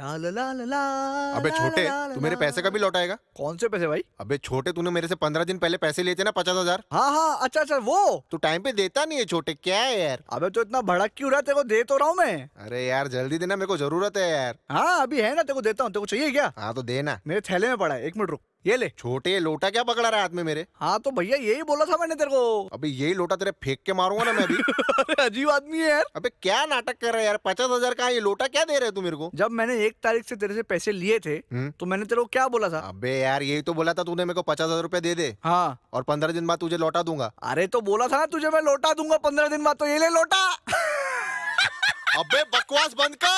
अबे छोटे तू मेरे पैसे कभी लौटाएगा कौन से पैसे भाई अबे छोटे तूने मेरे से पंद्रह दिन पहले पैसे लिए थे ना पचास हजार हाँ हाँ अच्छा अच्छा वो तू टाइम पे देता नहीं है छोटे क्या है यार अबे तो इतना भड़क क्यों रहा तेरे को दे तो रहा हूँ मैं अरे यार जल्दी देना मेरे को जरूरत है यार हाँ अभी है ना तेरे को देता हूँ तेरे को चाहिए क्या हाँ तो देना मेरे थैले में पड़ा है एक मिनट रुक ये ले छोटे लोटा क्या पकड़ा रहा है आदमी मेरे हाँ तो भैया यही बोला था मैंने तेरे को अभी यही लोटा तेरे फेंक के मारूंगा ना मैं अभी अजीब आदमी है यार अबे क्या नाटक कर रहा है यार पचास हजार का ये लोटा क्या दे रहे तू मेरे को जब मैंने एक तारीख से तेरे से पैसे लिए थे हुँ? हम्म। तो मैंने तेरे को क्या बोला था अबे यार यही तो बोला था तूने मेरे को पचास हजार रूपए दे दे हाँ और पंद्रह दिन बाद तुझे लौटा दूंगा अरे तो बोला था ना तुझे मैं लौटा दूंगा पंद्रह दिन बाद तो ये ले लोटा अबे बकवास बंद कर